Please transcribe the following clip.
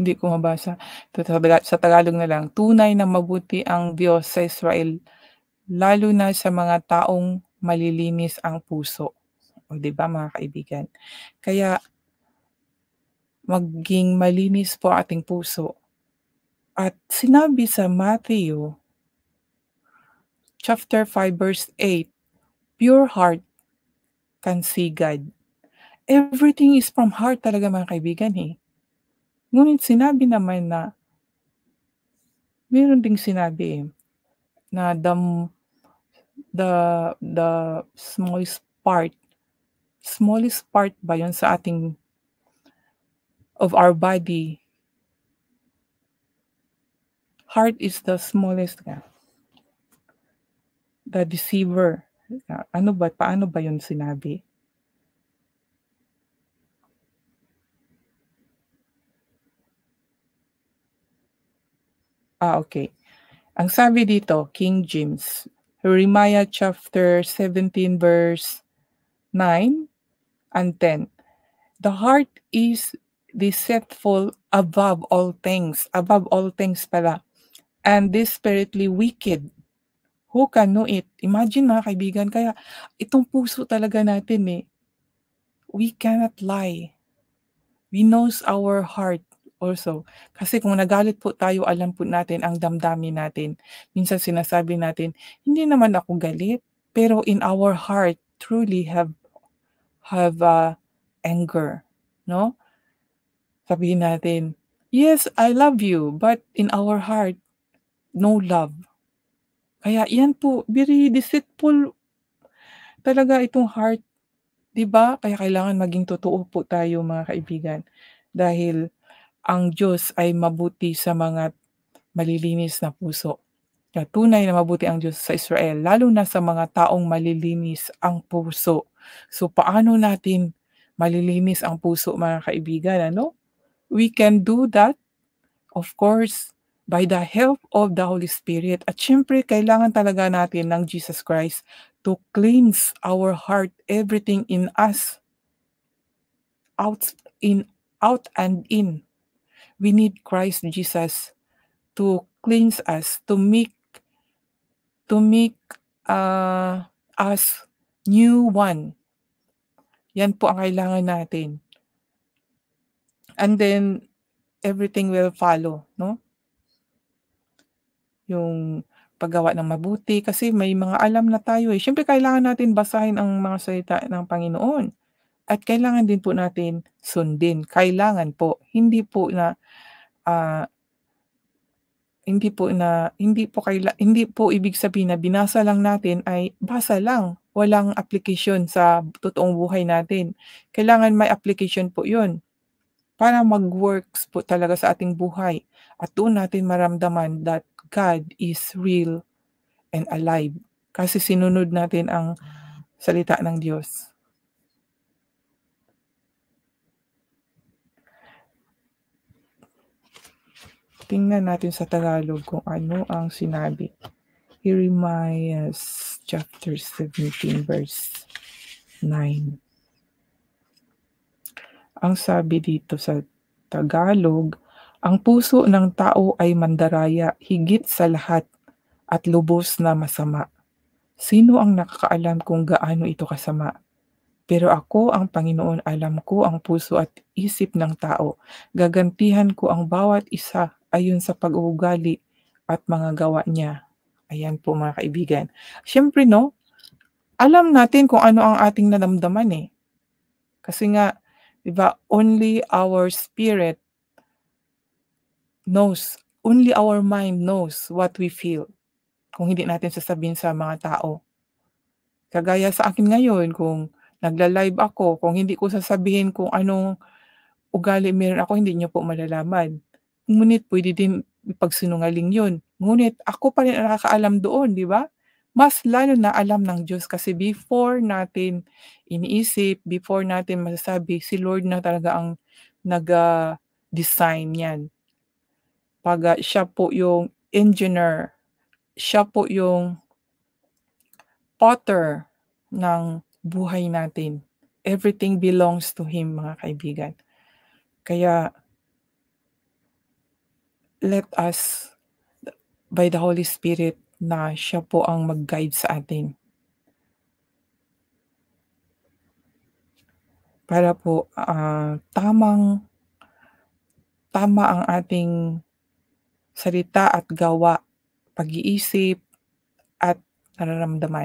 Hindi ko mabasa. sa Tagalog na lang, tunay na mabuti ang Diyos sa Israel, lalo na sa mga taong malilinis ang puso. O di ba mga kaibigan? Kaya maging malinis po ating puso. At sinabi sa Matthew chapter 5 verse 8, pure heart can see God. Everything is from heart talaga mga kaibigan eh. Ngunit sinabi naman na meron ding sinabi eh, na the, the, the smallest part, smallest part ba yun sa ating, of our body, heart is the smallest nga. The deceiver. Ano ba, paano ba yun sinabi? Ah, okay. Ang sabi dito, King James, Jeremiah chapter 17 verse 9 and 10. The heart is deceitful above all things. Above all things pala. And desperately wicked. Who can know it? Imagine mga kaibigan, kaya itong puso talaga natin eh. We cannot lie. We knows our heart also. Kasi kung nagalit po tayo, alam po natin ang damdamin natin. Minsan sinasabi natin, hindi naman ako galit, pero in our heart truly have have uh, anger, no? Sabihin natin, yes, I love you, but in our heart no love. Kaya yan po, very deceitful talaga itong heart, 'di ba? Kaya kailangan maging totoo po tayo mga kaibigan dahil ang Diyos ay mabuti sa mga malilinis na puso. Na tunay na mabuti ang Diyos sa Israel, lalo na sa mga taong malilinis ang puso. So paano natin malilinis ang puso mga kaibigan, ano? We can do that, of course, by the help of the Holy Spirit. At syempre, kailangan talaga natin ng Jesus Christ to cleanse our heart, everything in us, out, in, out and in we need Christ Jesus to cleanse us, to make to make uh, us new one. Yan po ang kailangan natin. And then everything will follow, no? Yung paggawa ng mabuti kasi may mga alam na tayo eh. Siyempre kailangan natin basahin ang mga salita ng Panginoon. At kailangan din po natin sundin. Kailangan po, hindi po na uh, hindi po na hindi po kaila, hindi po ibig sabihin na binasa lang natin ay basa lang, walang application sa totoong buhay natin. Kailangan may application po 'yun para mag-works po talaga sa ating buhay at doon natin maramdaman that God is real and alive kasi sinunod natin ang salita ng Diyos. tingnan natin sa Tagalog kung ano ang sinabi. Jeremias uh, chapter 17 verse 9. Ang sabi dito sa Tagalog, ang puso ng tao ay mandaraya higit sa lahat at lubos na masama. Sino ang nakakaalam kung gaano ito kasama? Pero ako ang Panginoon, alam ko ang puso at isip ng tao. Gagantihan ko ang bawat isa ayon sa pag-uugali at mga gawa niya. Ayan po mga kaibigan. Siyempre no, alam natin kung ano ang ating nadamdaman eh. Kasi nga, di ba, only our spirit knows, only our mind knows what we feel. Kung hindi natin sasabihin sa mga tao. Kagaya sa akin ngayon, kung nagla-live ako, kung hindi ko sasabihin kung anong ugali meron ako, hindi niyo po malalaman. Ngunit pwede din ipagsinungaling yun. Ngunit ako pa rin ang nakakaalam doon, di ba? Mas lalo na alam ng Diyos kasi before natin iniisip, before natin masasabi, si Lord na talaga ang nag-design yan. Pag ah, siya po yung engineer, siya po yung potter ng buhay natin. Everything belongs to Him, mga kaibigan. Kaya let us by the Holy Spirit na siya po ang mag-guide sa atin. Para po uh, tamang tama ang ating salita at gawa, pag-iisip at nararamdaman.